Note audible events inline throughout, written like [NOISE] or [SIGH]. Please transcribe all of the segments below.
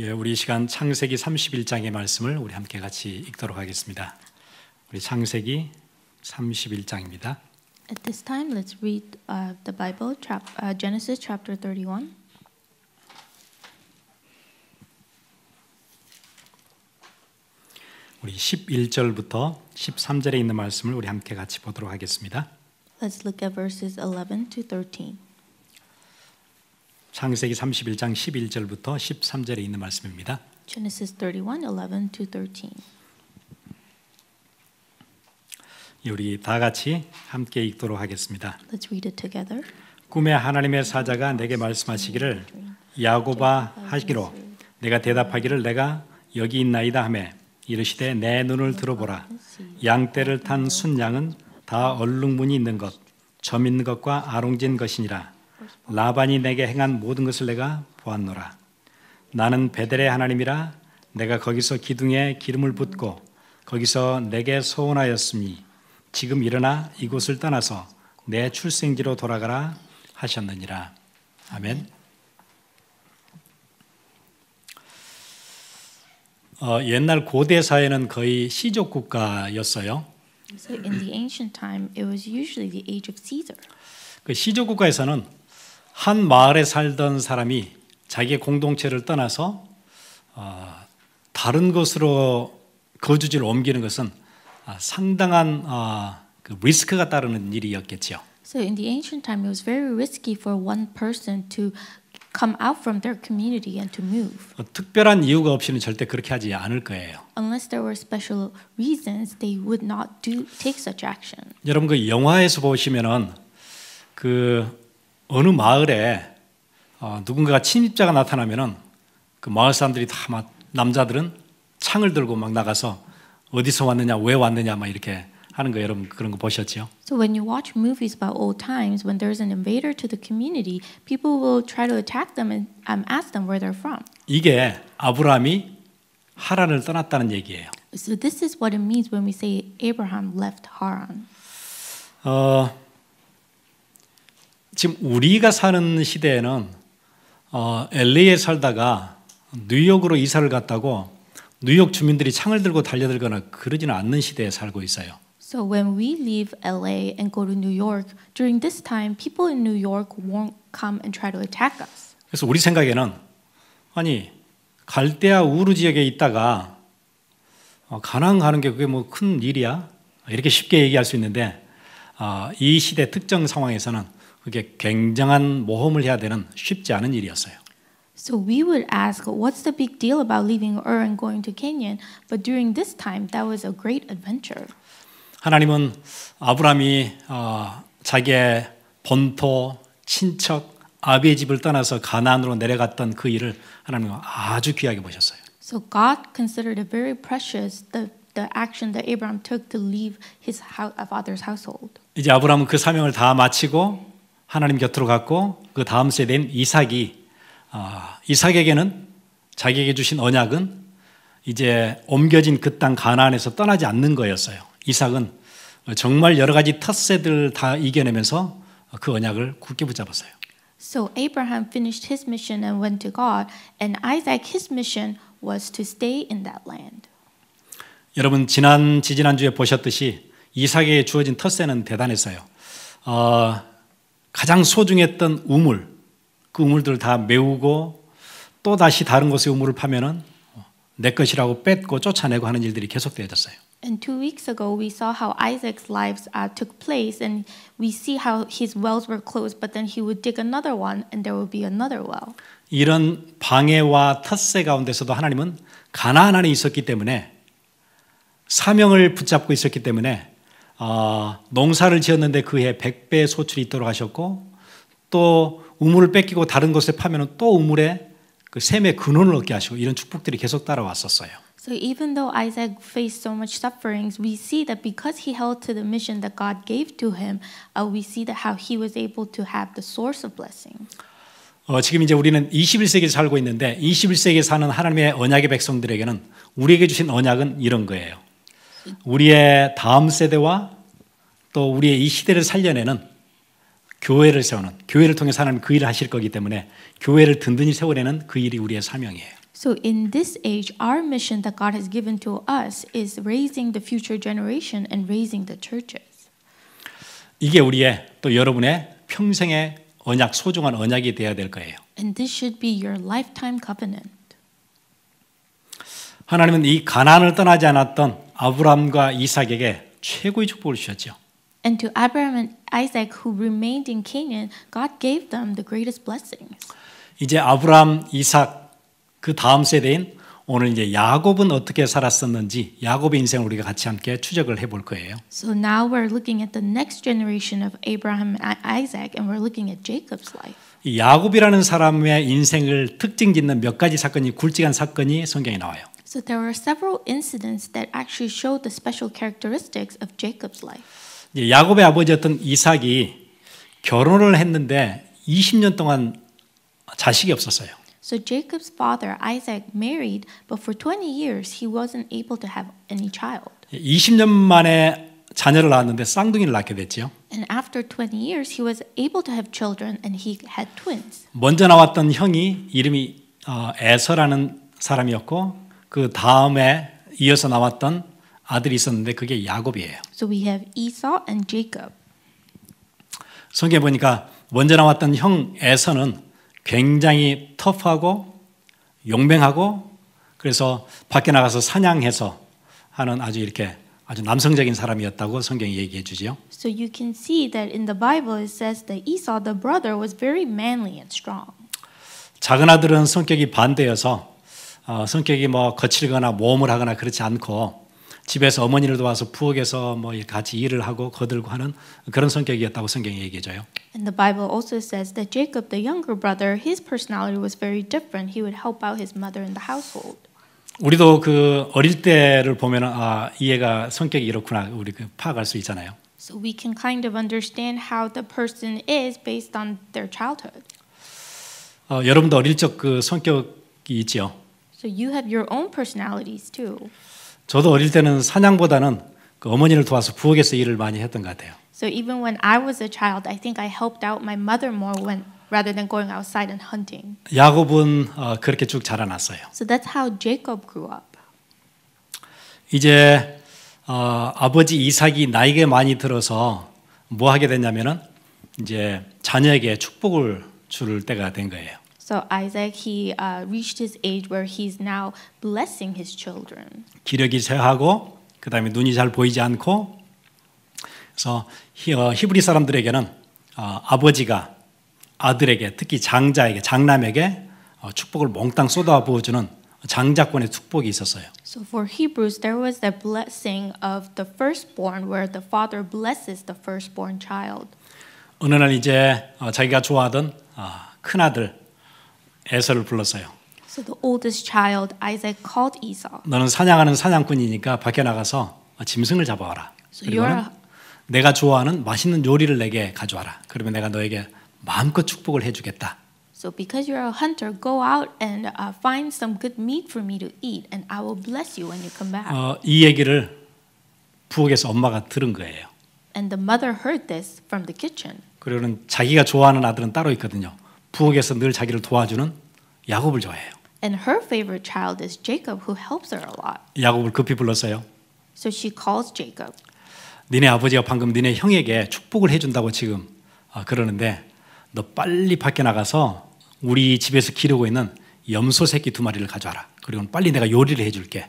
예, 우리 시간 창세기 31장의 말씀을 우리 함께 같이 읽도록 하겠습니다. 우리 창세기 31장입니다. At this time, let's read uh, the Bible, chap, uh, Genesis chapter 31. 우리 11절부터 13절에 있는 말씀을 우리 함께 같이 보도록 하겠습니다. Let's look at verses 11 to 13. 창세기 31장 11절부터 13절에 있는 말씀입니다. Genesis 31:11 13. 우리 다 같이 함께 읽도록 하겠습니다. Let's read it together. 꿈에 하나님의 사자가 내게 말씀하시기를 야고바 하시기로 내가 대답하기를 내가 여기 있나이다 하매 이르시되 내 눈을 들어보라 양떼를 탄 순양은 다 얼룩무늬 있는 것점 있는 것과 아롱진 것이니라 라반이 내게 행한 모든 것을 내가 보았노라. 나는 베델의 하나님이라 내가 거기서 기둥에 기름을 붓고 거기서 내게 소원하였으니 지금 일어나 이곳을 떠나서 내 출생지로 돌아가라 하셨느니라. 아멘. 어, 옛날 고대 사회는 거의 시족 국가였어요. So in the ancient time, it was usually the age of Caesar. 그 시족 국가에서는 한 마을에 살던 사람이 자기의 공동체를 떠나서 다른 곳으로 거주지를 옮기는 것은 상당한 리스크가 따르는 일이었겠지요. So in the ancient time, it was very risky for one person to come out from their community and to move. 특별한 이유가 없이는 절대 그렇게 하지 않을 거예요. Unless there were special reasons, they would not do take such action. 여러분 그 영화에서 보시면은 그 어느 마을에 어, 누군가가 침입자가 나타나면은 그 마을 사람들이 다 막 남자들은 창을 들고 막 나가서 어디서 왔느냐 왜 왔느냐 막 이렇게 하는 거 여러분 그런 거 보셨죠? So when you watch movies about old times, when there's an invader to the community, people will try to attack them and um, ask them where they're from. 이게 아브라함이 하란을 떠났다는 얘기예요. So this is what it means when we say Abraham left Haran. 어 지금 우리가 사는 시대에는 어, LA에 살다가 뉴욕으로 이사를 갔다고 뉴욕 주민들이 창을 들고 달려들거나 그러지는 않는 시대에 살고 있어요. So when we leave LA and go to New York, during this time, people in New York won't come and try to attack us. 그래서 우리 생각에는 아니 갈대아 우르 지역에 있다가 어, 가난 가는 게 그게 뭐 큰 일이야 이렇게 쉽게 얘기할 수 있는데 어, 이 시대 특정 상황에서는 그게 굉장한 모험을 해야 되는 쉽지 않은 일이었어요. So we would ask, what's the big deal about leaving Ur and going to Canaan? But during this time, that was a great adventure. 하나님은 아브라함이 어, 자기의 본토, 친척, 아비의 집을 떠나서 가나안으로 내려갔던 그 일을 하나님은 아주 귀하게 보셨어요. So God considered it very precious the the action that Abraham took to leave his father's household. 이제 아브라함은 그 사명을 다 마치고 하나님 곁으로 갔고 그 다음 세대인 이삭이 아, 이삭에게는 자기에게 주신 언약은 이제 옮겨진 그 땅 가나안에서 떠나지 않는 거였어요. 이삭은 정말 여러 가지 텃세들 다 이겨내면서 그 언약을 굳게 붙잡았어요. So Abraham finished his mission and went to God, and Isaac his mission was to stay in that land. 여러분 지난 지난 주에 보셨듯이 이삭에게 주어진 텃세는 대단했어요. 어, 가장 소중했던 우물, 그 우물들을 다 메우고 또 다시 다른 곳에 우물을 파면은 내 것이라고 뺏고 쫓아내고 하는 일들이 계속되어졌어요. And two weeks ago, we saw how Isaac's lives uh, took place, and we see how his wells were closed. But then he would dig another one, and there would be another well. 이런 방해와 텃세 가운데서도 하나님은 가나안 안에 있었기 때문에 사명을 붙잡고 있었기 때문에 어, 농사를 지었는데 그해 100배 소출이 있도록 하셨고 또 우물을 뺏기고 다른 곳에 파면 또 우물에 그 샘의 근원을 얻게 하시고 이런 축복들이 계속 따라왔었어요. So even though Isaac faced so much sufferings, we see that because he held to the mission that God gave to him, uh, we see that how he was able to have the source of blessing. 어, 지금 이제 우리는 21세기에 살고 있는데 21세기에 사는 하나님의 언약의 백성들에게는 우리에게 주신 언약은 이런 거예요. 우리의 다음 세대와 또 우리의 이 시대를 살려내는 교회를 세우는 교회를 통해서 하나님 그 일을 하실 거기 때문에 교회를 든든히 세우려는 그 일이 우리의 사명이에요. So in this age, our mission that God has given to us is raising the future generation and raising the churches. 이게 우리의 또 여러분의 평생의 언약 소중한 언약이 되어야 될 거예요. And this should be your lifetime covenant. 하나님은 이 가나안을 떠나지 않았던 아브라함과 이삭에게 최고의 축복을 주셨죠. And to Abraham and Isaac who remained in Canaan, God gave them the greatest blessings. 이제 아브라함, 이삭 그 다음 세대인 오늘 이제 야곱은 어떻게 살았었는지 야곱의 인생을 우리가 같이 함께 추적을 해볼 거예요. So now we're looking at the next generation of Abraham and Isaac and we're looking at Jacob's life. 이 야곱이라는 사람의 인생을 특징 짓는 몇 가지 사건이 굵직한 사건이 성경에 나와요. So there were several incidents that actually showed the special characteristics of Jacob's life. 야곱의 아버지였던 이삭이 결혼을 했는데 20년 동안 자식이 없었어요. So Jacob's father Isaac married, but for 20 years he wasn't able to have any child. 20년 만에 자녀를 낳았는데 쌍둥이를 낳게 됐지요. And after 20 years he was able to have children and he had twins. 먼저 나왔던 형이 이름이 에서라는 사람이었고 그 다음에 이어서 나왔던 아들이 있었는데 그게 야곱이에요. So we have Esau and Jacob. 성경에 보니까 먼저 나왔던 형 에서는 굉장히 터프하고 용맹하고 그래서 밖에 나가서 사냥해서 하는 아주 이렇게 아주 남성적인 사람이었다고 성경이 얘기해 주지요. So you can see that in the Bible it says that Esau the brother was very manly and strong. 작은 아들은 성격이 반대여서 어, 성격이 뭐 거칠거나 모험을 하거나 그렇지 않고 집에서 어머니를 도와서 부엌에서 뭐 같이 일을 하고 거들고 하는 그런 성격이었다고 성경이 얘기해줘요. And the Bible also says that Jacob, the younger brother, his personality was very different. He would help out his mother in the household. 우리도 그 어릴 때를 보면 아 이해가 성격이 이렇구나 우리 그 파악할 수 있잖아요. So we can kind of understand how the person is based on their childhood. 어, 여러분도 어릴 적그 성격이 있죠. So you have your own personalities too. 저도 어릴 때는 사냥보다는 그 어머니를 도와서 부엌에서 일을 많이 했던 것 같아요. So even when I was a child, I think I helped out my mother more when rather than going outside and hunting. 야곱은 어, 그렇게 쭉 자라났어요. So that's how Jacob grew up. 이제 어, 아버지 이삭이 나이가 많이 들어서 뭐 하게 됐냐면은 이제 자녀에게 축복을 줄 때가 된 거예요. So Isaac he uh, reached his age where he's now blessing his children. 기력이 쇠하고 그다음에 눈이 잘 보이지 않고 그래서 히, 어, 히브리 사람들에게는 어, 아버지가 아들에게 특히 장자에게 장남에게 어, 축복을 몽땅 쏟아 부어주는 장자권의 축복이 있었어요. So for Hebrews there was the blessing of the firstborn where the father blesses the firstborn child. 어느 날 이제 자기가 좋아하던 큰 아들 에서를 불렀어요. So the oldest child Isaac called Esau. 너는 사냥하는 사냥꾼이니까 밖에 나가서 짐승을 잡아와라. So 그리고는 내가 좋아하는 맛있는 요리를 내게 가져와라. 그러면 내가 너에게 마음껏 축복을 해주겠다. So because you're a hunter, go out and uh, find some good meat for me to eat, and I will bless you when you come back. 어, 이 얘기를 부엌에서 엄마가 들은 거예요. And the mother heard this from the kitchen. 그리고는 자기가 좋아하는 아들은 따로 있거든요. 부엌에서 늘 자기를 도와주는 야곱을 좋아해요. And her favorite child is Jacob who helps her a lot. 야곱을 급히 불렀어요. So she calls Jacob. 니네 아버지가 방금 니네 형에게 축복을 해 준다고 지금 아, 그러는데 너 빨리 밖에 나가서 우리 집에서 기르고 있는 염소 새끼 두 마리를 가져와라. 그리고 빨리 내가 요리를 해 줄게.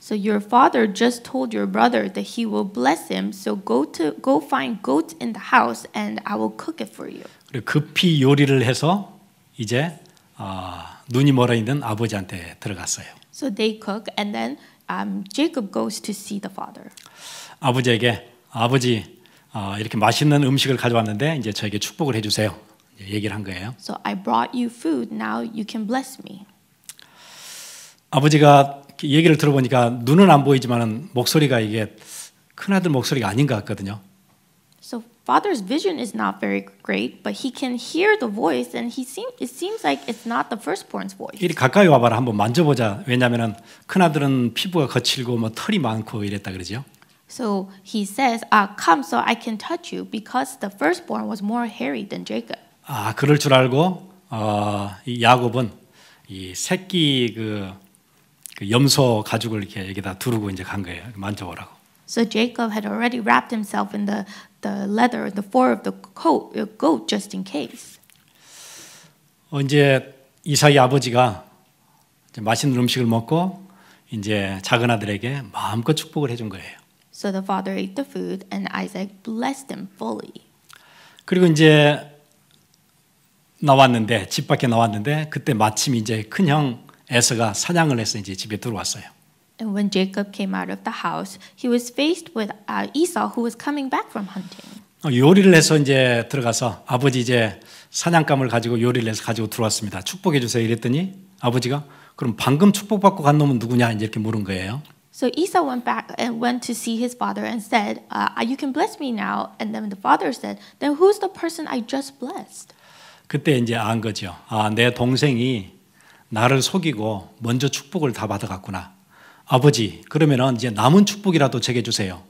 So your father just told your brother that he will bless him. So go to go find goats in the house and I will cook it for you. 그리고 급히 요리를 해서 이제 아, 눈이 멀어 있는 아버지한테 들어갔어요. So they cook and then um, Jacob goes to see the father. 아버지에게 아버지 어, 이렇게 맛있는 음식을 가져왔는데 이제 저에게 축복을 해주세요. 얘기를 한 거예요. So I brought you food. Now you can bless me. 아버지가 얘기를 들어보니까 눈은 안 보이지만 목소리가 이게 큰 아들 목소리가 아닌 것 같거든요. So father's vision is not very great, but he can hear the voice, and he seem, it seems like it's not the firstborn's voice. 이리 가까이 와봐라, 한번 만져보자. 왜냐하면은 큰 아들은 피부가 거칠고 뭐 털이 많고 이랬다 그러죠. So he says, ah, "Come, so I can touch you, because the firstborn was more hairy than Jacob." 아, 그럴 줄 알고 어, 이 야곱은 이 새끼 그, 그 염소 가죽을 이렇게 여기다 두르고 이제 간 거예요. 만져보라고. So Jacob had already wrapped himself in the the leather, the fur of the coat, goat just in case. 어, 이제 이사의 아버지가 이제 맛있는 음식을 먹고 이제 작은 아들에게 마음껏 축복을 해준 거예요. So the father ate the food and Isaac blessed him fully. 그리고 이제 나왔는데 집 밖에 나왔는데 그때 마침 이제 큰형 에서가 사냥을 해서 이제 집에 들어왔어요. And when Jacob came out of the house, he was faced with Esau who was coming back from hunting. 요리를 해서 이제 들어가서 아버지 이제 사냥감을 가지고 요리를 해서 가지고 들어왔습니다. 축복해 주세요 이랬더니 아버지가 그럼 방금 축복받고 간 놈은 누구냐 이제 이렇게 물은 거예요. So Esau went back and went to see his father and said, uh, "You can bless me now." And then the father said, "Then who's the person I just blessed?" 그때 이제 안 거죠. 아, 내 동생이 나를 속이고 먼저 축복을 다 받아갔구나. 아버지, 그러면은 이제 남은 축복이라도 제게 주세요.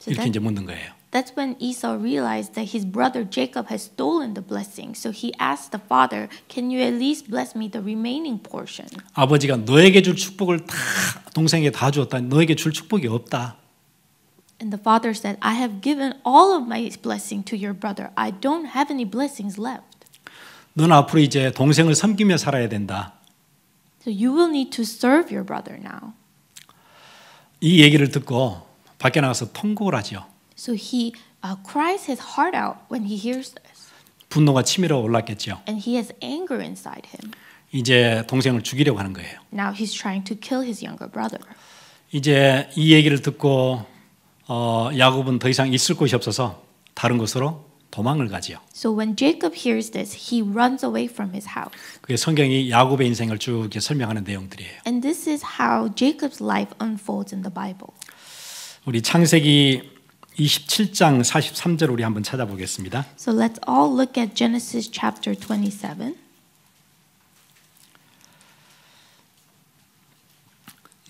So 이렇게 that, 이제 묻는 거예요. That's when Esau realized that his brother Jacob had stolen the blessing. So he asked the father, "Can you at least bless me the remaining portion?" 아버지가 너에게 줄 축복을 다 동생에게 다 주었다. 너에게 줄 축복이 없다. And the father said, "I have given all of my blessing to your brother. I don't have any blessings left." 넌 앞으로 이제 동생을 섬기며 살아야 된다. So you will need to serve your brother now. 이 얘기를 듣고 밖에 나가서 통곡을 하죠. So he uh, cries his heart out when he hears this. 분노가 치밀어 올랐겠죠. And he has anger inside him. 이제 동생을 죽이려고 하는 거예요. Now he's trying to kill his younger brother. 이제 이 얘기를 듣고 어, 야곱은 더 이상 있을 곳이 없어서 다른 곳으로 도망을 가지요. So when Jacob hears this, he runs away from his house. 그게 성경이 야곱의 인생을 쭉 설명하는 내용들이에요. And this is how Jacob's life unfolds in the Bible. 우리 창세기 27장 43절 우리 한번 찾아보겠습니다. So let's all look at Genesis chapter 27.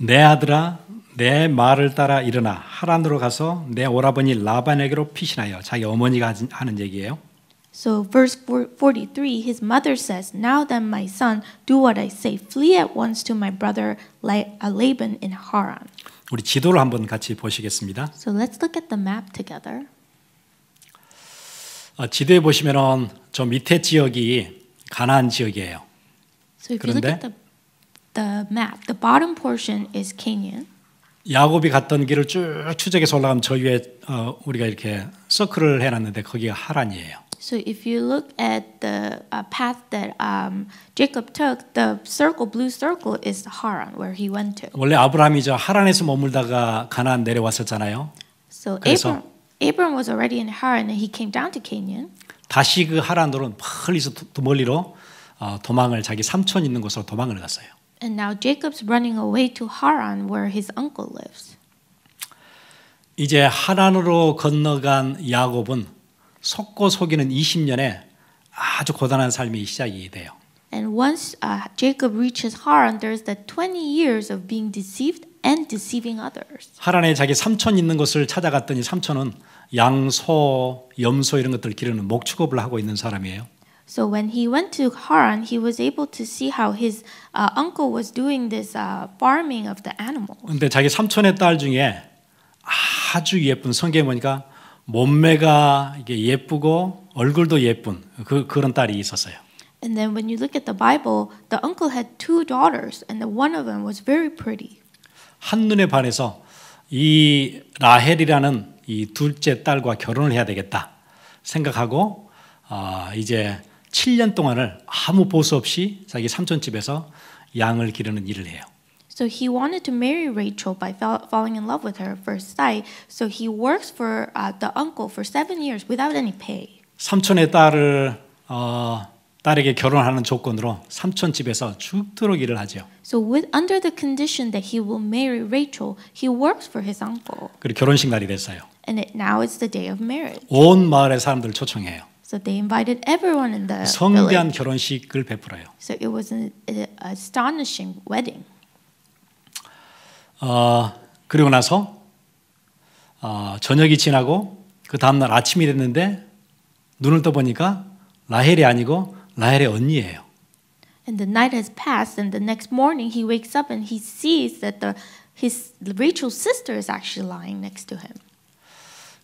내 아들아 내 말을 따라 일어나 하란으로 가서 내 오라버니 라반에게로 피신하여 자기 어머니가 하는 얘기예요. So verse 43 his mother says now then my son do what I say flee at once to my brother Laban in Haran. 우리 지도를 한번 같이 보시겠습니다. So let's look at the map together. 어, 지도에 보시면은 저 밑에 지역이 가나안 지역이에요. So if 그런데 you look at the the map, the bottom portion is Canaan. 야곱이 갔던 길을 쭉 추적해서 올라가면 저 위에 어, 우리가 이렇게 서클을 해놨는데 거기가 하란이에요. So if you look at the uh, path that um, Jacob took, the circle, blue circle, is Haran, where he went to. 원래 아브라함이 저 하란에서 머물다가 가나안 내려왔었잖아요. So Abram, Abram was already in Haran, and he came down to Canaan. 다시 그 하란으로는 멀리서 도, 멀리로 어, 도망을 자기 삼촌 있는 곳으로 도망을 갔어요. And now Jacob's running away to Haran where his uncle lives. 이제 하란으로 건너간 야곱은 속고 속이는 20년에 아주 고단한 삶이 시작이 돼요. And once uh, Jacob reaches Haran, there's that 20 years of being deceived and deceiving others. 하란에 자기 삼촌 있는 곳을 찾아갔더니 삼촌은 양소, 염소 이런 것들 기르는 목축업을 하고 있는 사람이에요. So when he went to Haran, he was able to see how his uh, uncle was doing this uh, farming of the animals. 근데 자기 삼촌의 딸 중에 아주 예쁜 성경에 보니까 몸매가 이게 예쁘고 얼굴도 예쁜 그 그런 딸이 있었어요. And then when you look at the Bible, the uncle had two daughters, and the one of them was very pretty. 한 눈에 반해서 이 라헬이라는 이 둘째 딸과 결혼을 해야 되겠다 생각하고 어, 이제 7년 동안을 아무 보수 없이 자기 삼촌 집에서 양을 기르는 일을 해요. So he wanted to marry Rachel by falling in love with her at first sight. So he works for uh, the uncle for seven years without any pay. 삼촌의 딸을 어, 딸에게 결혼하는 조건으로 삼촌 집에서 죽도록 일을 하죠. So with, under the condition that he will marry Rachel, he works for his uncle. 그리고 결혼식 날이 됐어요. And it, now it's the day of marriage. 온 마을의 사람들을 초청해요. So they invited everyone in the 성대한 village. 결혼식을 베풀어요. So it was an astonishing wedding. 어, 그리고 나서 어, 저녁이 지나고 그 다음 날 아침이 됐는데 눈을 떠 보니까 라헬이 아니고 라헬의 언니예요. And the night has passed, and the next morning he wakes up and he sees that the his Rachel's sister is actually lying next to him.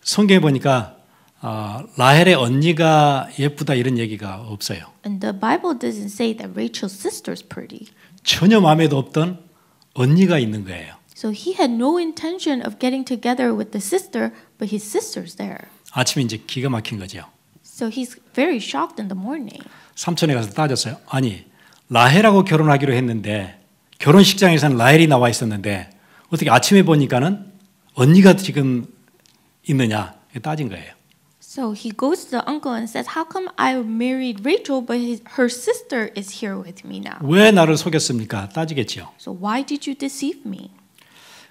성경에 보니까 아, 라헬의 언니가 예쁘다 이런 얘기가 없어요. And the Bible doesn't say that Rachel's sister's pretty. 전혀 마음에도 없던 언니가 있는 거예요. So he had no intention of getting together with the sister, but his sister's there. 아침에 이제 기가 막힌 거죠. So he's very shocked in the morning. 삼촌에 가서 따졌어요. 아니 라헬하고 결혼하기로 했는데 결혼식장에서는 라헬이 나와 있었는데 어떻게 아침에 보니까는 언니가 지금 있느냐 따진 거예요. So he goes to the uncle and says, "How come I married Rachel, but his, her sister is here with me now?" 왜 나를 속였습니까? 따지겠지요. So why did you deceive me?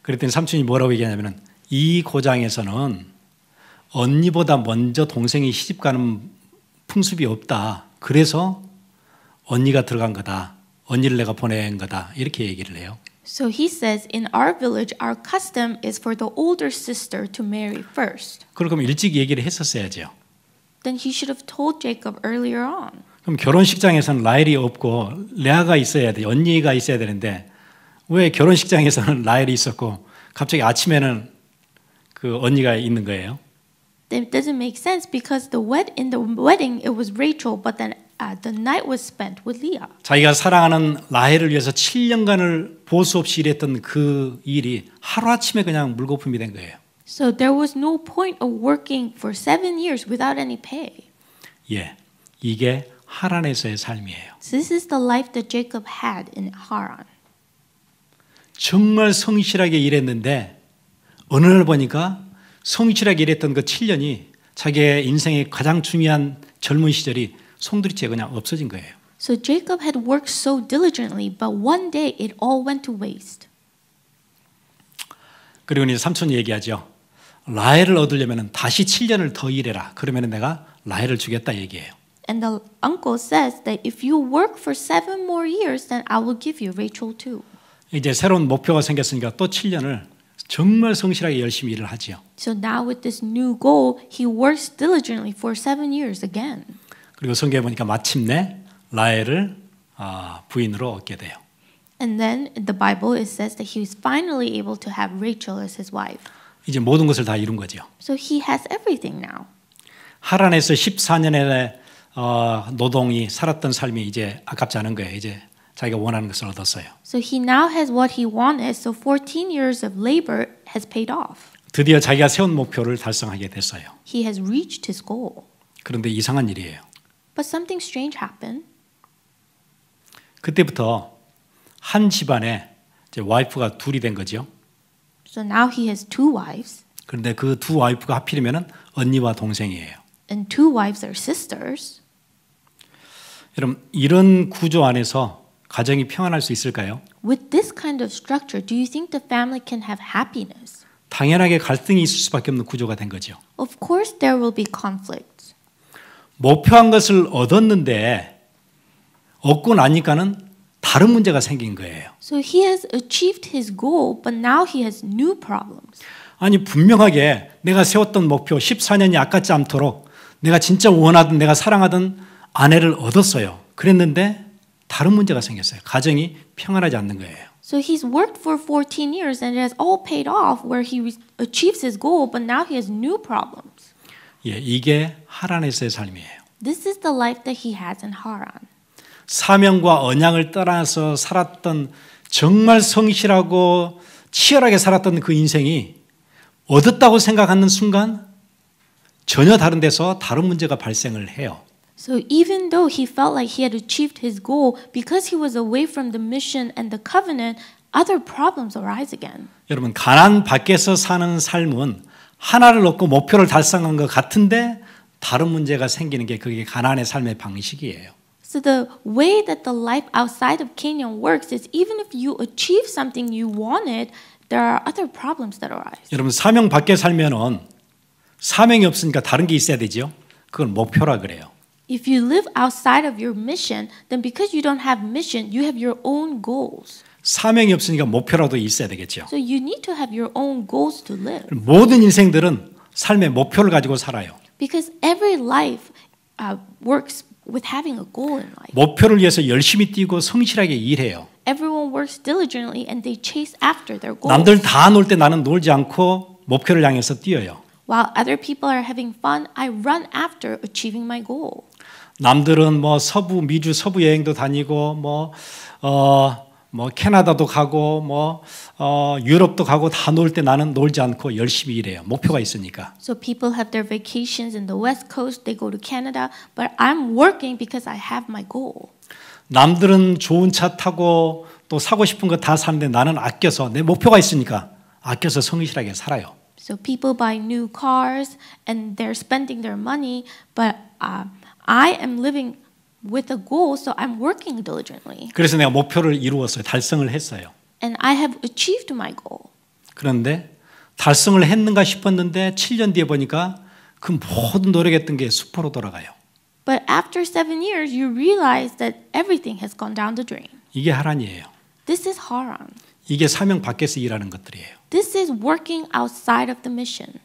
그랬더니 삼촌이 뭐라고 얘기하냐면은 이 고장에서는 언니보다 먼저 동생이 시집 가는 풍습이 없다. 그래서 언니가 들어간 거다. 언니를 내가 보낸 거다. 이렇게 얘기를 해요. So he says in our village our custom is for the older sister to marry first. 그럼 일찍 얘기를 했었어야죠. Then he should have told Jacob earlier on. 그럼 결혼식장에서는 라헬이 없고 레아가 있어야 돼. 언니가 있어야 되는데 왜 결혼식장에서는 [LAUGHS] 라헬이 있었고 갑자기 아침에는 그 언니가 있는 거예요? It doesn't make sense because the wed in the wedding it was Rachel, but then the night was spent with Leah. 자기가 사랑하는 라헬을 위해서 7년간을 보수 없이 일했던 그 일이 하루아침에 그냥 물거품이 된 거예요. So there was no point of working for seven years without any pay. 예, 이게 하란에서의 삶이에요. This is the life that Jacob had in Haran. 정말 성실하게 일했는데 어느 날 보니까 성실하게 일했던 그 7년이 자기의 인생의 가장 중요한 젊은 시절이 송두리째 그냥 없어진 거예요. So Jacob had worked so diligently, but one day it all went to waste. 그리고 이제 삼촌이 얘기하죠. 라헬을 얻으려면 다시 7년을 더 일해라. 그러면 내가 라헬을 주겠다 얘기해요. And the uncle says that if you work for seven more years, then I will give you Rachel too. 이제 새로운 목표가 생겼으니까 또 7년을 정말 성실하게 열심히 일을 하지요. So now with this new goal, he works diligently for seven years again. 그리고 성경에 보니까 마침내 라헬을 아, 부인으로 얻게 돼요. And then in the Bible it says that he was finally able to have Rachel as his wife. 이제 모든 것을 다 이룬 거죠. So he has everything now. 하란에서 14년의 어, 노동이 살았던 삶이 이제 아깝지 않은 거예요. 이제 자기가 원하는 것을 얻었어요. So he now has what he wanted. So 14 years of labor has paid off. 드디어 자기가 세운 목표를 달성하게 됐어요. He has reached his goal. 그런데 이상한 일이에요. But something strange happened. 그때부터 한 집안에 이제 와이프가 둘이 된 거죠. So now he has two wives. 그런데 그 두 와이프가 하필이면은 언니와 동생이에요. And two wives are sisters. 여러분 이런 구조 안에서 가정이 평안할 수 있을까요? With this kind of structure, do you think the family can have happiness? 당연하게 갈등이 있을 수밖에 없는 구조가 된 거죠. Of course there will be conflict. 목표한 것을 얻었는데 얻고 나니까는 다른 문제가 생긴 거예요. So he has achieved his goal, but now he has new problems. 아니 분명하게 내가 세웠던 목표 14년이 아깝지 않도록 내가 진짜 원하던 내가 사랑하던 아내를 얻었어요. 그랬는데 다른 문제가 생겼어요. 가정이 평안하지 않는 거예요. So he's worked for 14 years and it has all paid off where he achieves his goal, but now he has new problems. 예, 이게 하란에서의 삶이에요. This is the life that he has in Haran. 사명과 언양을 따라서 살았던 정말 성실하고 치열하게 살았던 그 인생이 얻었다고 생각하는 순간 전혀 다른 데서 다른 문제가 발생을 해요. So even though he felt like he had achieved his goal because he was away from the mission and the covenant, other problems arise again. 여러분 가난 밖에서 사는 삶은 하나를 얻고 목표를 달성한 것 같은데 다른 문제가 생기는 게 그게 가나안의 삶의 방식이에요. So the way that the life outside of Canaan works is even if you achieve something you wanted, there are other problems that arise. 여러분 사명 밖에 살면은 사명이 없으니까 다른 게 있어야 되죠. 그걸 목표라 그래요. If you live outside of your mission, then because you don't have mission, you have your own goals. 사명이 없으니까 목표라도 있어야 되겠죠. So you need to have your own goals to live. 모든 인생들은 삶의 목표를 가지고 살아요. Because every life uh, works with having a goal in life. 목표를 위해서 열심히 뛰고 성실하게 일해요. Everyone works diligently and they chase after their goals. 남들 다 놀 때 나는 놀지 않고 목표를 향해서 뛰어요. While other people are having fun, I run after achieving my goal. 남들은 뭐 서부 미주 서부 여행도 다니고 뭐 어. 뭐 캐나다도 가고 뭐 어, 유럽도 가고 다 놀 때 나는 놀지 않고 열심히 일해요. 목표가 있으니까. So people have their vacations in the West Coast. They go to Canada, but I'm working because I have my goal. 남들은 좋은 차 타고 또 사고 싶은 거 다 사는데 나는 아껴서 내 목표가 있으니까 아껴서 성실하게 살아요. So people buy new cars and they're spending their money, but uh, I am living with a goal, so I'm working diligently. 그래서 내가 목표를 이루었어요. 달성을 했어요. And I have achieved my goal. 그런데 달성을 했는가 싶었는데 7년 뒤에 보니까 그 모든 노력했던 게 수포로 돌아가요. But after seven years, you realize that everything has gone down the drain. 이게 하란이에요. This is Haran. 이게 사명 밖에서 일하는 것들이에요. This is working outside of the mission.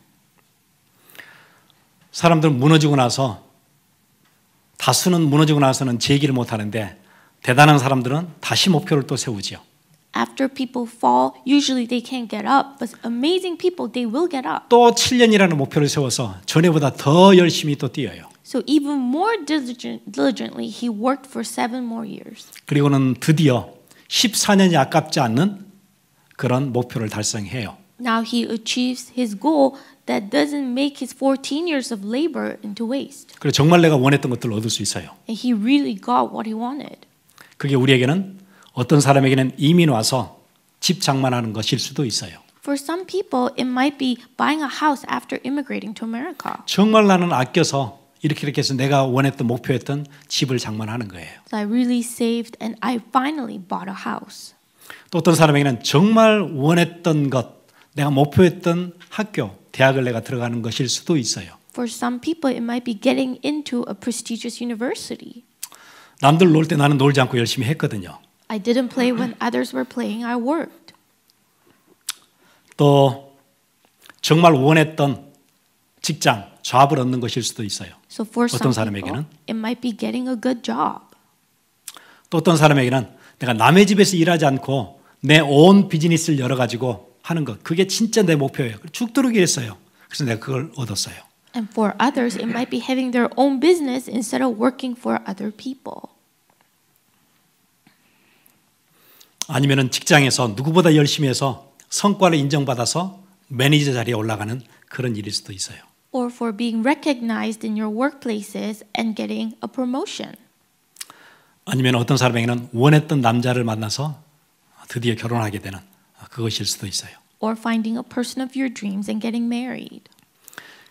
사람들은 무너지고 나서 다수는 무너지고 나서는 재기를 못 하는데 대단한 사람들은 다시 목표를 또 세우지요. After people fall, usually they can't get up, but amazing people they will get up. 또 7년이라는 목표를 세워서 전에보다 더 열심히 또 뛰어요. So even more diligently he worked for seven more years. 그리고는 드디어 14년이 아깝지 않는 그런 목표를 달성해요. Now he achieves his goal that doesn't make his 14 years of labor into waste. 그래 정말 내가 원했던 것들을 얻을 수 있어요. And he really got what he wanted. 그게 우리에게는 어떤 사람에게는 이민 와서 집 장만하는 것일 수도 있어요. For some people, it might be buying a house after immigrating to America. 정말 나는 아껴서 이렇게 이렇게 해서 내가 원했던 목표했던 집을 장만하는 거예요. So I really saved and I finally bought a house. 또 어떤 사람에게는 정말 원했던 것, 내가 목표했던 학교, 대학을 내가 들어가는 것일 수도 있어요. For some people, it might be getting into a prestigious university. 남들 놀 때 나는 놀지 않고 열심히 했거든요. I didn't play when others were playing. I worked. 또 정말 원했던 직장 잡을 얻는 것일 수도 있어요. So for 어떤 some 사람에게는 people, it might be getting a good job. 또 어떤 사람에게는 내가 남의 집에서 일하지 않고 내 온 비즈니스를 열어 가지고 하는 것 그게 진짜 내 목표예요. 죽도록 일했어요. 그래서 내가 그걸 얻었어요. And for others, it might be having their own business instead of working for other people. 아니면은 직장에서 누구보다 열심히 해서 성과를 인정받아서 매니저 자리에 올라가는 그런 일일 수도 있어요. Or for being recognized in your workplaces and getting a promotion. 아니면 어떤 사람에게는 원했던 남자를 만나서 드디어 결혼하게 되는 그것일 수도 있어요. Or finding a person of your dreams and getting married.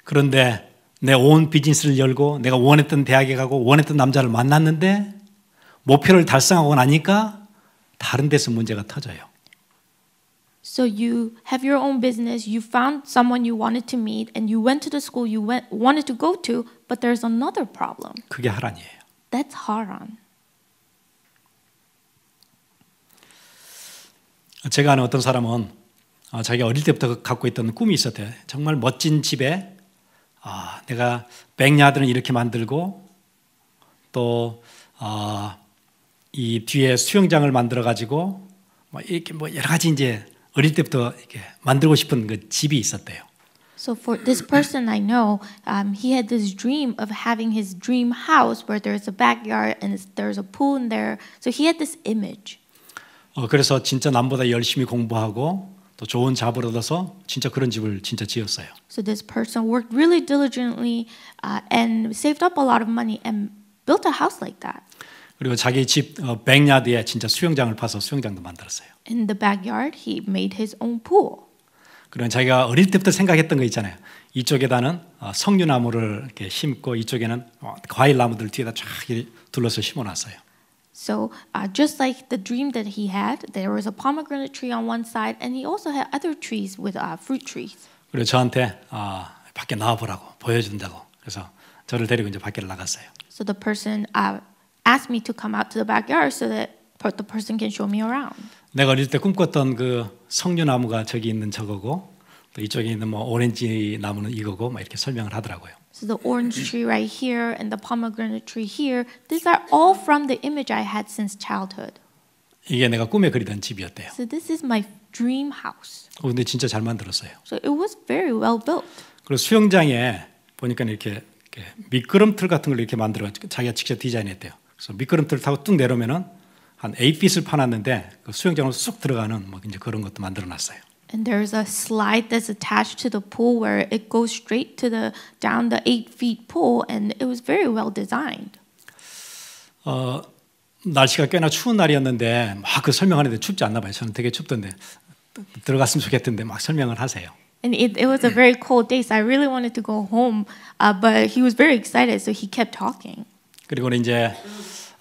그런데 내온 비즈니스를 열고 내가 원했던 대학에 가고 원했던 남자를 만났는데 목표를 달성하고 나니까 다른 데서 문제가 터져요. So you have your own business, you found someone you wanted to meet and you went to the school you went, wanted to go to, but there's another problem. 그게 하란이에요. That's Haran. 제가 아는 어떤 사람은 자기가 어릴 때부터 갖고 있던 꿈이 있었대. 정말 멋진 집에 아, 내가 백야드는 이렇게 만들고 또 아, 이 뒤에 수영장을 만들어 가지고 뭐 이렇게 뭐 여러 가지 이제 어릴 때부터 이렇게 만들고 싶은 그 집이 있었대요. So for this person I know, um, he had this dream of having his dream house where there's a backyard and there's a pool in there. So he had this image. 어, 그래서 진짜 남보다 열심히 공부하고 또 좋은 잡을 얻어서 진짜 그런 집을 진짜 지었어요. So this person worked really diligently uh, and saved up a lot of money and built a house like that. 그리고 자기 집 어, 백야드에 진짜 수영장을 파서 수영장도 만들었어요. In the backyard, he made his own pool. 그런 자기가 어릴 때부터 생각했던 거 있잖아요. 이쪽에다는 어, 석류나무를 이렇게 심고 이쪽에는 어, 과일 나무들 뒤에다 쫙 둘러서 심어놨어요. So uh, just like the dream that he had, there was a pomegranate tree on one side, and he also had other trees with uh, fruit trees. 그리고 저한테 어, 밖에 나와보라고 보여준다고 그래서 저를 데리고 이제 밖에 나갔어요. So the person uh, asked me to come out to the backyard so that the person can show me around. 내가 어릴 때 꿈꿨던 그 석류나무가 저기 있는 저거고 또 이쪽에 있는 뭐 오렌지 나무는 이거고 막 이렇게 설명을 하더라고요. So the orange tree right here and the pomegranate tree here, these are all from the image I had since childhood. 이게 내가 꿈에 그리던 집이었대요. So this is my dream house. 어, 근데 진짜 잘 만들었어요. So it was very well built. 그리고 수영장에 보니까 이렇게, 이렇게 미끄럼틀 같은 걸 이렇게 만들어 자기가 직접 디자인했대요. 그래서 미끄럼틀 타고 뚝 내려오면은 한 8핏을 파놨는데 그 수영장으로 쑥 들어가는 뭐 이제 그런 것도 만들어놨어요. And there's a slide that's attached to the pool where it goes straight to the down the eight feet pool, and it was very well designed. 어 날씨가 꽤나 추운 날이었는데 막 그 설명하는데 춥지 않나 봐요. 저는 되게 춥던데 들어갔으면 좋겠던데 막 설명을 하세요. And it, it was a very cold day, so I really wanted to go home, uh, but he was very excited, so he kept talking. 그리고 이제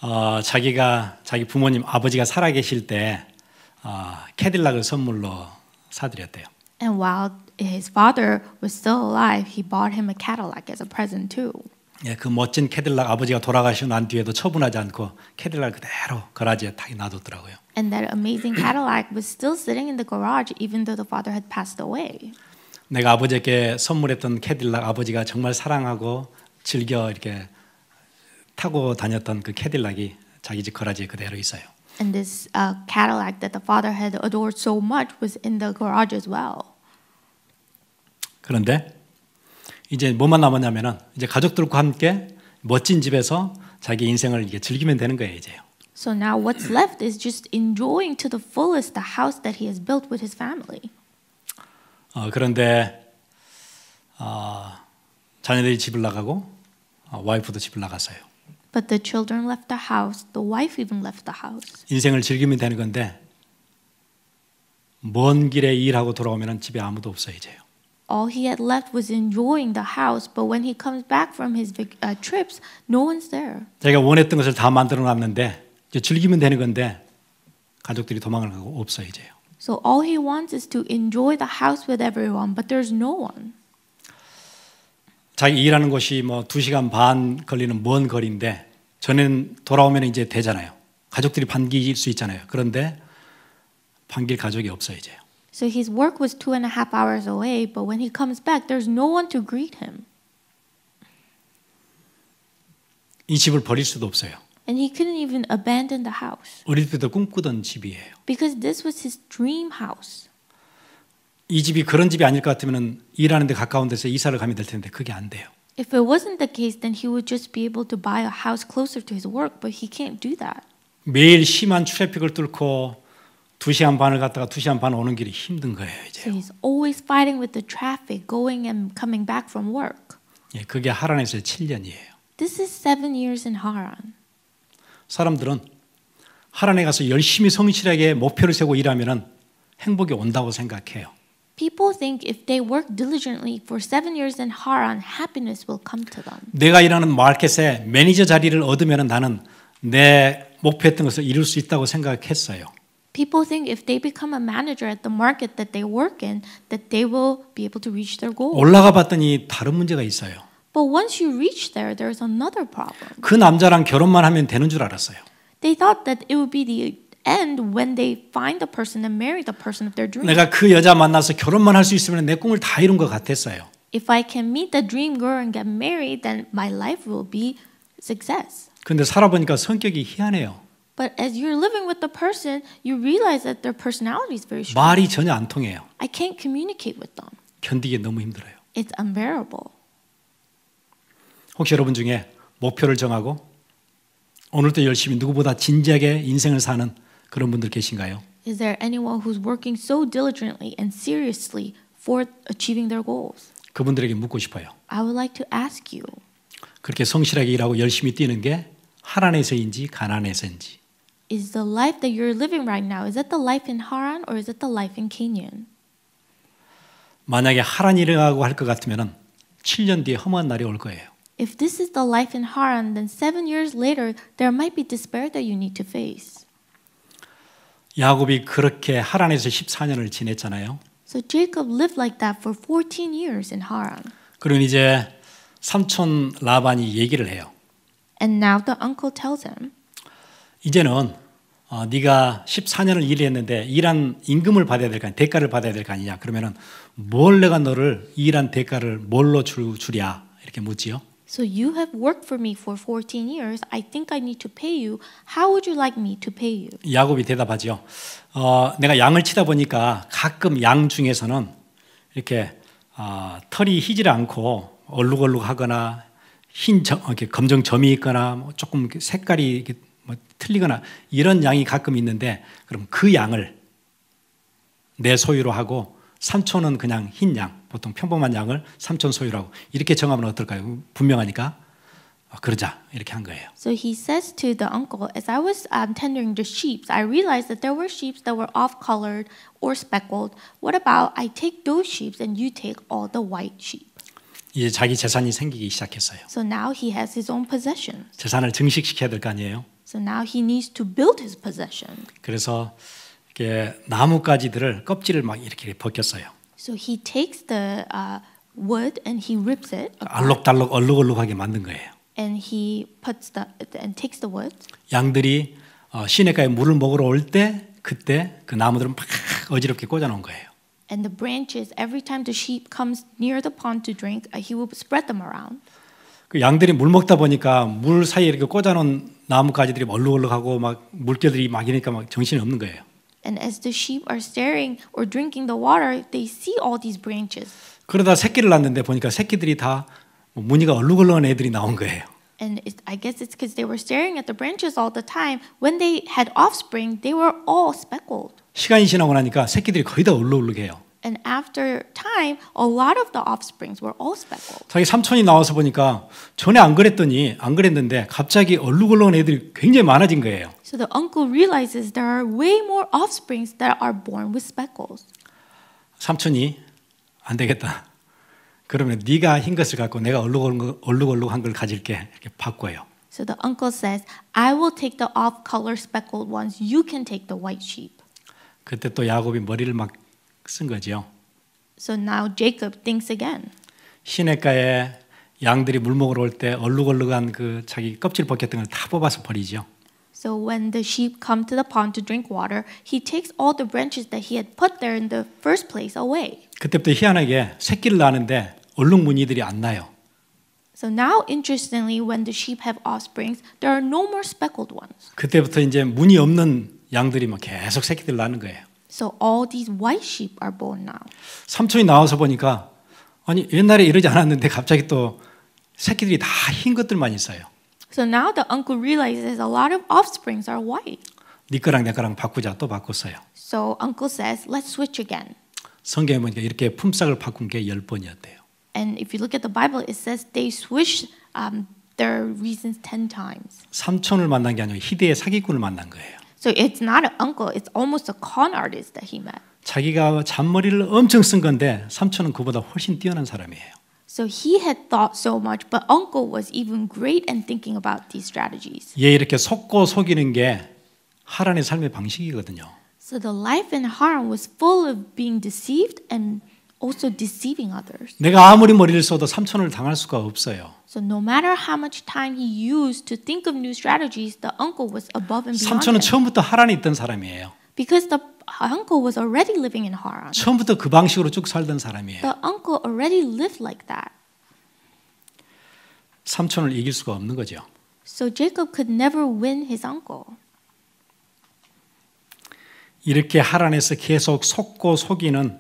어, 자기가 자기 부모님 아버지가 살아계실 때 어, 캐딜락을 선물로 사드렸대요. And while his father was still alive, he bought him a Cadillac as a present too. 예, 그 멋진 캐딜락 아버지가 돌아가시고 난 뒤에도 처분하지 않고 캐딜락 그대로 가라지에 딱 놔뒀더라고요. And that amazing Cadillac was still sitting in the garage even though the father had passed away. 내가 아버지에게 선물했던 캐딜락 아버지가 정말 사랑하고 즐겨 이렇게 타고 다녔던 그 캐딜락이 자기 집 가라지에 그대로 있어요. and this uh, Cadillac that the father had adored so much was in the garage as well. 그런데 이제 뭐만 남았냐면은 이제 가족들과 함께 멋진 집에서 자기 인생을 이게 즐기면 되는 거예요 이제요. So now what's left is just enjoying to the fullest the house that he has built with his family. 어, 그런데 어, 자녀들이 집을 나가고 어, 와이프도 집을 나갔어요. But the children left the house. The wife even left the house. 인생을 즐기면 되는 건데 먼 길에 일하고 돌아오면 집에 아무도 없어 이제요. All he had left was enjoying the house, but when he comes back from his uh, trips, no one's there. 자기가 원했던 것을 다 만들어 놨는데 이제 즐기면 되는 건데 가족들이 도망을 가고 없어 이제요. So all he wants is to enjoy the house with everyone, but there's no one. 자기 일하는 곳이 뭐 2시간 반 걸리는 먼 거리인데 저는 돌아오면 이제 되잖아요. 가족들이 반기일 수 있잖아요. 그런데 반길 가족이 없어요, 이제. So his work was two and a half hours away, but when he comes back, there's no one to greet him. 이 집을 버릴 수도 없어요. And he couldn't even abandon the house. 어릴 때부터 꿈꾸던 집이에요. Because this was his dream house. 이 집이 그런 집이 아닐 것 같으면 일하는 데 가까운 데서 이사를 가면 될 텐데 그게 안 돼요. If it wasn't the case, then he would just be able to buy a house closer to his work, but he can't do that. 매일 심한 트래픽을 뚫고 2시간 반을 갔다가 2시간 반 오는 길이 힘든 거예요, 이제. So he's always fighting with the traffic going and coming back from work. 예, 그게 하란에서 7년이에요. This is 7 years in Haran. 사람들은 하란에 가서 열심히 성실하게 목표를 세고 일하면은 행복이 온다고 생각해요. People think if they work diligently for seven years in Haran, happiness will come to them. 내가 일하는 마켓에 매니저 자리를 얻으면 나는 내 목표했던 것을 이룰 수 있다고 생각했어요. People think if they become a manager at the market that they work in, that they will be able to reach their goal. 올라가 봤더니 다른 문제가 있어요. But once you reach there, there's another problem. 그 남자랑 결혼만 하면 되는 줄 알았어요. They thought that it would be the end when they find the person and marry the person of their dream. 내가 그 여자 만나서 결혼만 할 수 있으면 내 꿈을 다 이룬 것 같았어요. If I can meet the dream girl and get married, then my life will be success. 근데 살아보니까 성격이 희한해요. But as you're living with the person, you realize that their personality is very strong. 말이 전혀 안 통해요. I can't communicate with them. 견디기 너무 힘들어요. It's unbearable. 혹시 여러분 중에 목표를 정하고 오늘도 열심히 누구보다 진지하게 인생을 사는 그런 분들 계신가요? Is there anyone who's working so diligently and seriously for achieving their goals? 그분들에게 묻고 싶어요. I would like to ask you. 그렇게 성실하게 일하고 열심히 뛰는 게 하란에서인지 가나안에서인지. Is the life that you're living right now is that the life in Haran or is it the life in Canaan? 만약에 하란이라고 할 것 같으면은 7년 뒤에 험한 날이 올 거예요. If this is the life in Haran, then seven years later there might be despair that you need to face. 야곱이 그렇게 하란에서 14년을 지냈잖아요. So Jacob lived like that for 14 years in Haran. 그럼 이제 삼촌 라반이 얘기를 해요. And now the uncle tells him. 이제는 어, 네가 14년을 일했는데 일한 임금을 받아야 될거 아니야. 대가를 받아야 될거 아니냐. 그러면은 뭘 내가 너를 일한 대가를 뭘로 줄, 주랴. 이렇게 묻지요. So you have worked for me for 14 years. I think I need to pay you. How would you like me to pay you? 야곱이 대답하지요. 어, 내가 양을 치다 보니까 가끔 양 중에서는 이렇게 어, 털이 희질 않고 얼룩얼룩하거나 흰 점, 이렇게 검정 점이 있거나 뭐 조금 색깔이 이렇게 뭐 틀리거나 이런 양이 가끔 있는데 그럼 그 양을 내 소유로 하고 3천은 그냥 흰 양, 보통 평범한 양을 3천 소유라고 이렇게 정하면 어떨까요? 분명하니까 그러자 이렇게 한 거예요. So he says to the uncle, as I was um, tendering the sheep, I realized that there were sheep that were off-colored or speckled. What about I take those sheep and you take all the white sheep? 이제 자기 재산이 생기기 시작했어요. So now he has his own possession. 재산을 증식시켜야 될 거 아니에요. So now he needs to build his possession. 그래서 나뭇가지들을 껍질을 막 이렇게 벗겼어요. So he takes the uh, wood and he rips it. 알록달록 얼룩얼룩하게 만든 거예요. And he puts the and takes the wood. 양들이 어, 시내가에 물을 먹으러 올 때 그때 그 나무들은 막 어지럽게 꽂아 놓은 거예요. And the branches every time the sheep comes near the pond to drink, he will spread them around. 그 양들이 물 먹다 보니까 물 사이에 이렇게 꽂아 놓은 나뭇가지들이 얼룩얼룩하고 막 물개들이 막이니까 막 정신이 없는 거예요. And as the sheep are staring or drinking the water, they see all these branches. 그러다 새끼를 낳는데 보니까 새끼들이 다 무늬가 얼룩얼룩한 애들이 나온 거예요. And it, I guess it's because they were staring at the branches all the time. When they had offspring, they were all speckled. 시간이 지나고 나니까 새끼들이 거의 다 얼룩얼룩해요. And after time, a lot of the offsprings were all speckled. 자기 삼촌이 나와서 보니까 전에 안 그랬더니 안 그랬는데 갑자기 얼룩얼룩한 애들이 굉장히 많아진 거예요. So the uncle realizes there are way more offsprings that are born with speckles. 삼촌이 안 되겠다. 그러면 네가 흰 것을 갖고 내가 얼룩얼룩한 걸 가질게 이렇게 바꿔요. So the uncle says, I will take the off-color speckled ones. You can take the white sheep. 그때 또 야곱이 머리를 막쓴 거죠. So now Jacob thinks again. 시냇가에 양들이 물 먹으러 올 때 얼룩얼룩한 그 자기 껍질 벗겼던 걸 다 뽑아서 버리죠. So when the sheep come to the pond to drink water, he takes all the branches that he had put there in the first place away. 그때부터 희한하게 새끼를 낳는데 얼룩 무늬들이 안 나요. So now, interestingly, when the sheep have offsprings, there are no more speckled ones. 그때부터 이제 무늬 없는 양들이 막 계속 새끼들 낳는 거예요. So all these white sheep are born now. 삼촌이 나와서 보니까 아니 옛날에 이러지 않았는데 갑자기 또 새끼들이 다 흰 것들만 있어요. So now the uncle realizes a lot of offsprings are white. 네 거랑 내 거랑 바꾸자 또 바꿨어요. So uncle says, let's switch again. 성경에 보니까 이렇게 품삯을 바꾼 게 열 번이었대요. And if you look at the Bible, it says they switched um, their reasons ten times. 삼촌을 만난 게 아니고 희대의 사기꾼을 만난 거예요. So it's not an uncle, it's almost a con artist that he met. 자기가 잔머리를 엄청 쓴 건데 삼촌은 그보다 훨씬 뛰어난 사람이에요. So he had thought so much, but uncle was even great in thinking about these strategies. 얘 이렇게 속고 속이는 게 하란의 삶의 방식이거든요. So the life in Haran was full of being deceived and also deceiving others. 내가 아무리 머리를 써도 삼천을 당할 수가 없어요. So no matter how much time he used to think of new strategies, the uncle was above and beyond. 삼촌은 처음부터 하란에 있던 사람이에요. Because the uncle was already living in Haran. 처음부터 그 방식으로 쭉 살던 사람이에요. The uncle already lived like that. 삼촌을 이길 수가 없는 거죠. So Jacob could never win his uncle. 이렇게 하란에서 계속 속고 속이는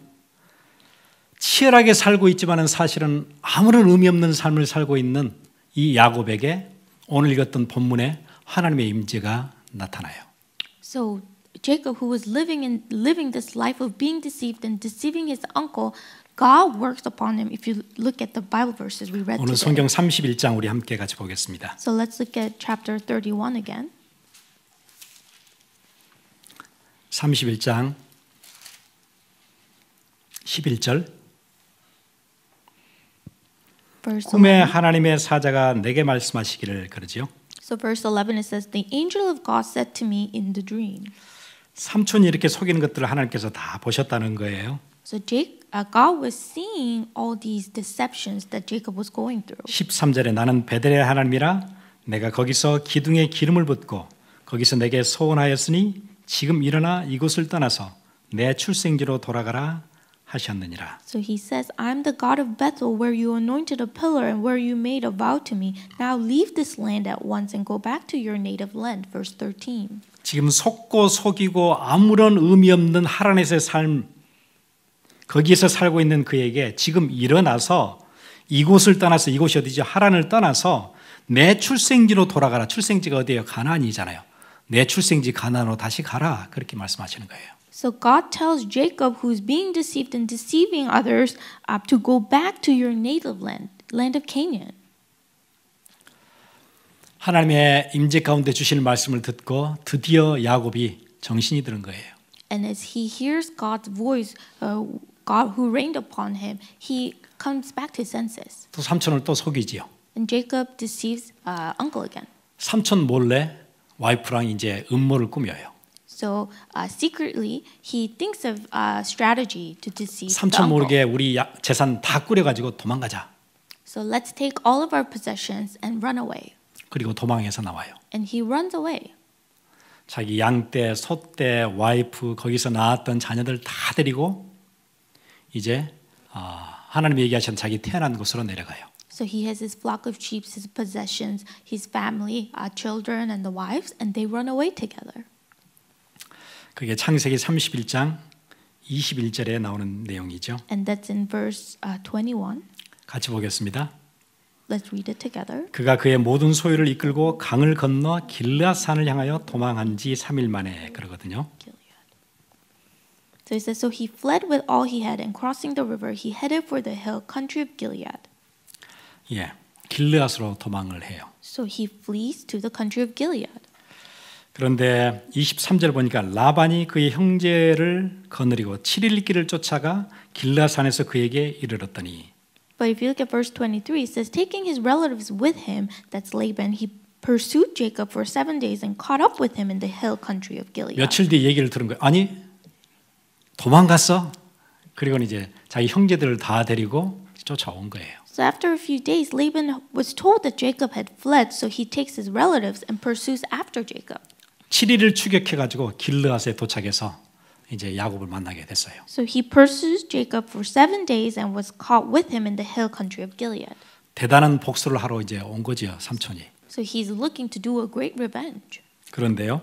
치열하게 살고 있지만은 사실은 아무런 의미 없는 삶을 살고 있는 이 야곱에게 오늘 읽었던 본문에 하나님의 임재가 나타나요. So Jacob who was living in living this life of being deceived and deceiving his uncle God works upon him if you look at the Bible verses we read today. 오늘 성경 31장 우리 함께 같이 보겠습니다. So let's look at chapter 31 again. 31장 11절 꿈에 하나님의 사자가 내게 말씀하시기를 그러지요. So verse 11 it says the angel of God said to me in the dream. 삼촌이 이렇게 속이는 것들을 하나님께서 다 보셨다는 거예요. So Jake, uh, God was seeing all these deceptions that Jacob was going through. 13절에 나는 베델의 하나님이라 내가 거기서 기둥에 기름을 붓고 거기서 내게 소원하였으니 지금 일어나 이곳을 떠나서 내 출생지로 돌아가라 하셨느니라. So he says, I am the God of Bethel, where you anointed a pillar and where you made a vow to me. Now leave this land at once and go back to your native land. Verse 13. 지금 속고 속이고 아무런 의미 없는 하란에서의 삶 거기에서 살고 있는 그에게 지금 일어나서 이곳을 떠나서 이곳이 어디죠? 하란을 떠나서 내 출생지로 돌아가라. 출생지가 어디예요? 가나안이잖아요. 내 출생지 가나안으로 다시 가라. 그렇게 말씀하시는 거예요. So God tells Jacob, who's being deceived and deceiving others, uh, to go back to your native land, land of Canaan. 하나님의 임재 가운데 주시는 말씀을 듣고 드디어 야곱이 정신이 드는 거예요. And as he hears God's voice, uh, God who rained upon him, he comes back to senses. 또 삼촌을 또 속이지요. And Jacob deceives uh, uncle again. 삼촌 몰래 와이프랑 이제 음모를 꾸며요. So uh, secretly he thinks of a uh, strategy to deceive 삼천 the uncle. 우리 야- 재산 다 꾸려가지고 도망가자. So let's take all of our possessions and run away. 그리고 도망해서 나와요. And he runs away. 자기 양떼, 소떼, 와이프 거기서 낳았던 자녀들 다 데리고 이제 아, 하나님이 얘기하신 자기 태어난 곳으로 내려가요. So he has his flock of sheep, his possessions, his family, uh, children, and the wives, and they run away together. 그게 창세기 31장 21절에 나오는 내용이죠. And that's in verse uh, 21. 같이 보겠습니다. Let's read it together. 그가 그의 모든 소유를 이끌고 강을 건너 길르앗 산을 향하여 도망한 지 3일 만에 그러거든요. So he says, so he fled with all he had, and crossing the river, he headed for the hill country of Gilead. 예, 길르앗으로 도망을 해요. So he flees to the country of Gilead. 그런데 23절 보니까 라반이 그의 형제를 거느리고 7일 길을 쫓아가 길라산에서 그에게 이르렀더니 But if you look at verse 23 it says taking his relatives with him that's Laban he pursued Jacob for 7 days and caught up with him in the hill country of Gilead 며칠 뒤 얘기를 들은 거예요. 아니 도망갔어. 그리고 이제 자기 형제들을 다 데리고 쫓아온 거예요. So after a few days, Laban was told that Jacob had fled, so he takes his relatives and pursues after Jacob. 7일을 추격해 가지고 길르앗에 도착해서 이제 야곱을 만나게 됐어요. So he pursues Jacob for seven days and was caught with him in the hill country of Gilead. 대단한 복수를 하러 이제 온 거지요 삼촌이. So he's looking to do a great revenge. 그런데요.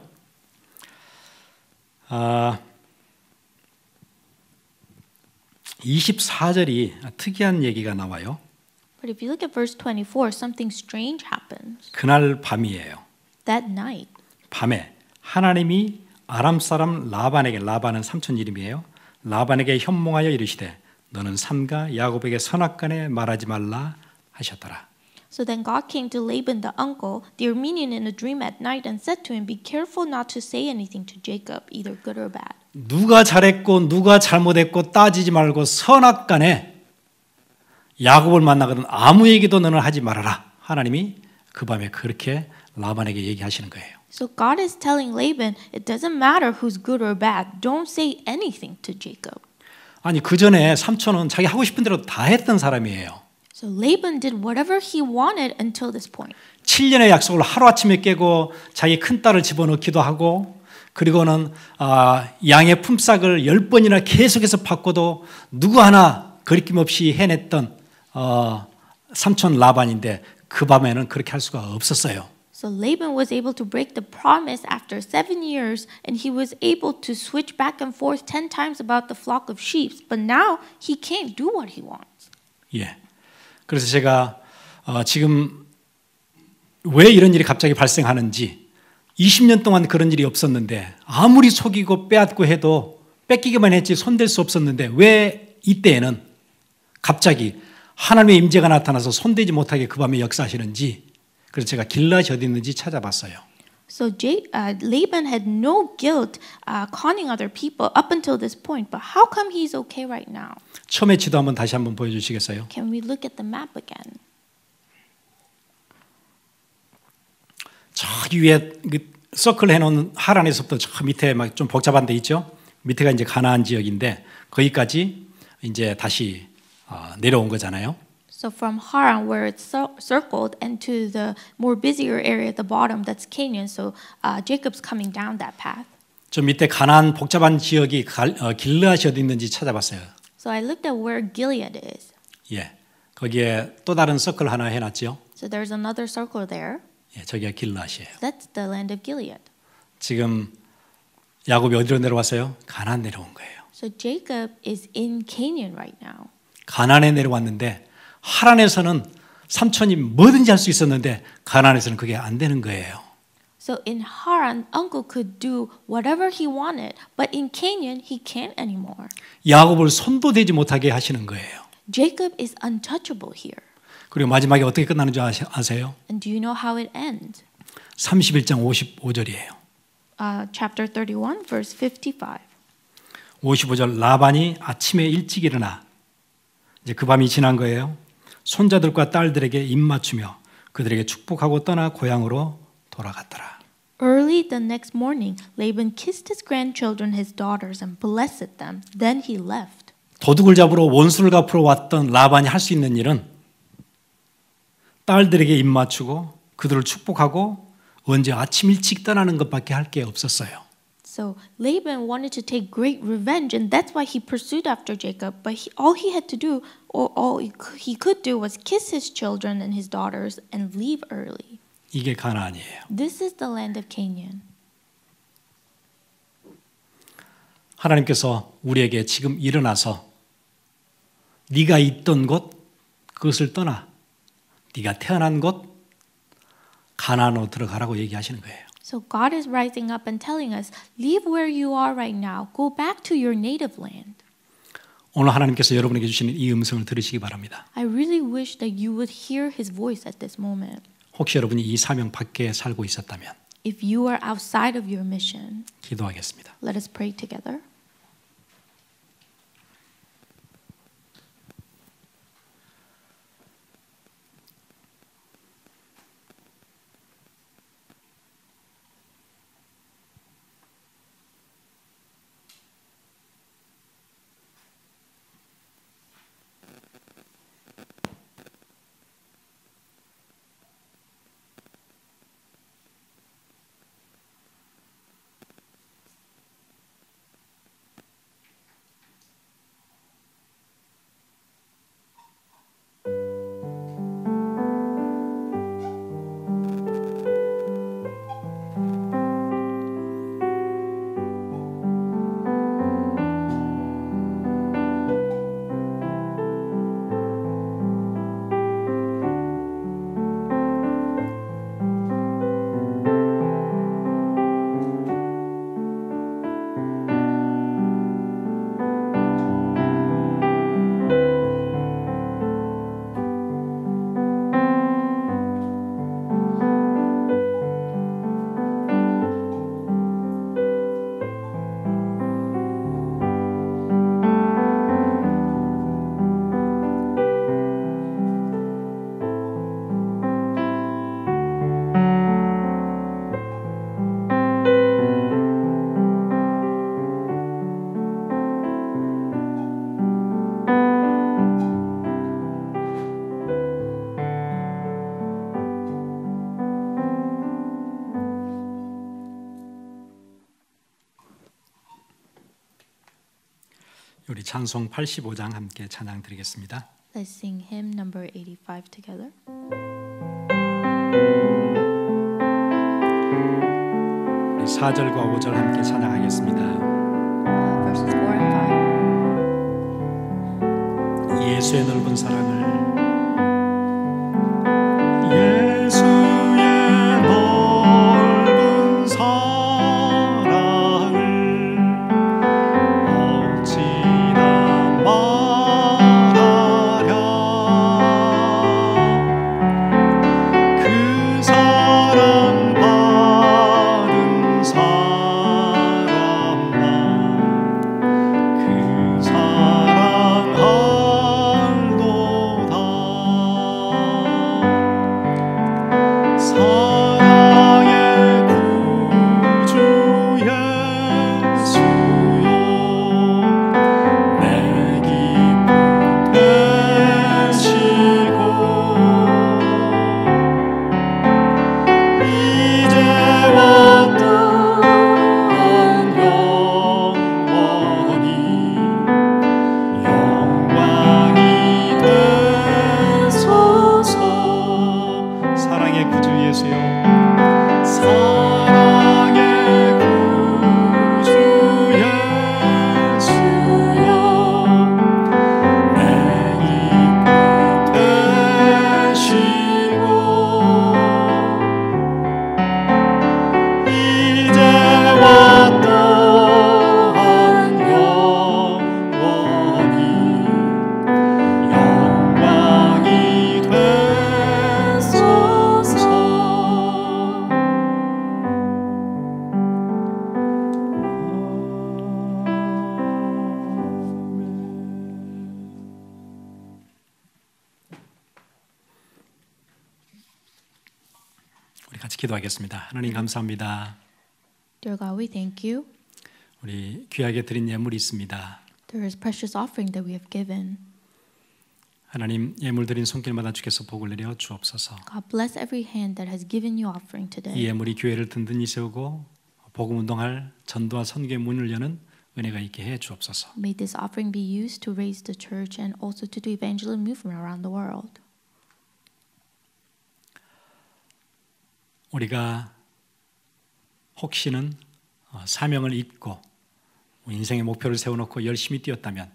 아 24절이 특이한 얘기가 나와요. But if you look at verse 24, something strange happens. 그날 밤이에요. That night. 밤에 하나님이 아람 사람 라반에게 라반은 삼촌 이름이에요. 라반에게 현몽하여 이르시되 너는 삼가 야곱에게 선악간에 말하지 말라 하셨더라. So then God came to Laban the uncle, the Armenian, in a dream at night and said to him, Be careful not to say anything to Jacob, either good or bad. 누가 잘했고 누가 잘못했고 따지지 말고 선악간에 야곱을 만나거든 아무 얘기도 너는 하지 말아라. 하나님이 그 밤에 그렇게 라반에게 얘기하시는 거예요. So God is telling Laban, it doesn't matter who's good or bad. Don't say anything to Jacob. 아니 그 전에 삼촌은 자기 하고 싶은 대로 다 했던 사람이에요. So Laban did whatever he wanted until this point. 7년의 약속을 하루아침에 깨고 자기 큰 딸을 집어넣기도 하고 그리고는 아, 양의 품삯을 10번이나 계속해서 바꿔도 누구 하나 거리낌 없이 해냈던 어, 삼촌 라반인데 그 밤에는 그렇게 할 수가 없었어요. So Laban was able to break the promise after seven years, and he was able to switch back and forth ten times about the flock of sheep. But now he can't do what he wants. 예. 그래서 제가 어, 지금 왜 이런 일이 갑자기 발생하는지 20년 동안 그런 일이 없었는데 아무리 속이고 빼앗고 해도 뺏기기만 했지 손댈 수 없었는데 왜 이때에는 갑자기 하나님의 임재가 나타나서 손대지 못하게 그 밤에 역사하시는지 그래서 제가 길라이 어디 있는지 찾아봤어요. So J, uh, Laban had no guilt uh, conning other people up until this point, but how come he's okay right now? 처음에 지도 한번 다시 한번 보여주시겠어요? Can we look at the map again? 저기 위에 그 서클 해놓은 하란에서부터 저 밑에 막 좀 복잡한 데 있죠. 밑에가 이제 가나안 지역인데 거기까지 이제 다시 어, 내려온 거잖아요. So from Haran, where it's circled, and to the more busier area at the bottom, that's Canaan. So uh, Jacob's coming down that path. 저 밑에 가난 복잡한 지역이 길르앗이 어디 있는지 찾아봤어요. So I looked at where Gilead is. 예, 거기에 또 다른 서클 하나 해놨죠. So there's another circle there. 예, 저기가 길르앗이에요. That's the land of Gilead. 지금 야곱이 어디로 내려왔어요? 가난 내려온 거예요. So Jacob is in Canaan right now. 가난에 내려왔는데 하란에서는 삼촌이 뭐든지 할 수 있었는데 가나안에서는 그게 안 되는 거예요. So in Haran, uncle could do whatever he wanted, but in Canaan he can't anymore. 야곱을 손도 대지 못하게 하시는 거예요. Jacob is untouchable here. 그리고 마지막에 어떻게 끝나는 줄 아세요? And do you know how it ends? 31장 55절이에요. Uh, chapter 31 verse 55. 55절 라반이 아침에 일찍 일어나 이제 그 밤이 지난 거예요. 손자들과 딸들에게 입맞추며 그들에게 축복하고 떠나 고향으로 돌아갔더라. Early the next morning, Laban kissed his grandchildren, his daughters, and blessed them. Then he left. 도둑을 잡으러 원수를 갚으러 왔던 라반이 할 수 있는 일은 딸들에게 입맞추고 그들을 축복하고 언제 아침 일찍 떠나는 것밖에 할 게 없었어요. So Laban wanted to take great revenge, and that's why he pursued after Jacob. But he, all he had to do, or all he could do, was kiss his children and his daughters and leave early. 이게 가나안이에요. This is the land of Canaan. 하나님께서 우리에게 지금 일어나서 네가 있던 곳 그것을 떠나 네가 태어난 곳 가나안으로 들어가라고 얘기하시는 거예요. So God is rising up and telling us, leave where you are right now. Go back to your native land. 오늘 하나님께서 여러분에게 주시는 이 음성을 들으시기 바랍니다. I really wish that you would hear his voice at this moment. 혹시 여러분이 이 사명 밖에 살고 있었다면 If you are outside of your mission. 기도하겠습니다. Let us pray together. 찬송 85장 함께 찬양 드리겠습니다. Let's sing hymn number 85 together. 4절과 5절 함께 찬양하겠습니다. 예수의 넓은 사랑을 같이 기도하겠습니다. 하나님 감사합니다. Dear God, we thank you. 우리 귀하게 드린 예물이 있습니다. There is precious offering that we have given. 하나님 예물 드린 손길마다 주께서 복을 내려 주옵소서. God bless every hand that has given you offering today. 이 예물이 교회를 든든히 세우고 복음 운동할 전도와 선교의 문을 여는 은혜가 있게 해 주옵소서. May this offering be used to raise the church and also to do evangelism movement around the world. 우리가 혹시는 사명을 잊고 인생의 목표를 세워놓고 열심히 뛰었다면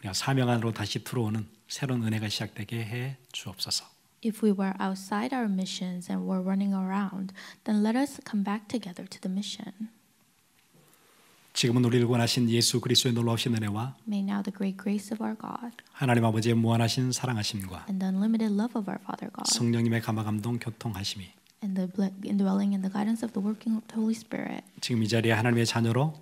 우리가 사명 안으로 다시 들어오는 새로운 은혜가 시작되게 해 주옵소서. If we were outside our missions and were running around, then let us come back together to the mission. 지금은 우리를 구원하신 예수 그리스도의 놀라우신 은혜와 May now the great grace of our God, 하나님 아버지의 무한하신 사랑하심과 and the unlimited love of our Father God, 성령님의 감화 감동 교통하심이 and the indwelling and the guidance of the working of the Holy Spirit. 지금 이 자리에 하나님의 자녀로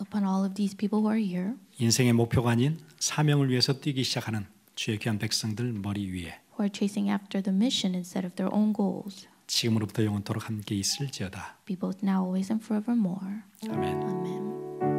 upon all of these people who are here. 인생의 목표가 아닌 사명을 위해서 뛰기 시작하는 주의 귀한 백성들 머리 위에 who are chasing after the mission instead of their own goals. 지금으로부터 영원토록 함께 있을지어다. Be both now always and forevermore. 아멘. 아멘.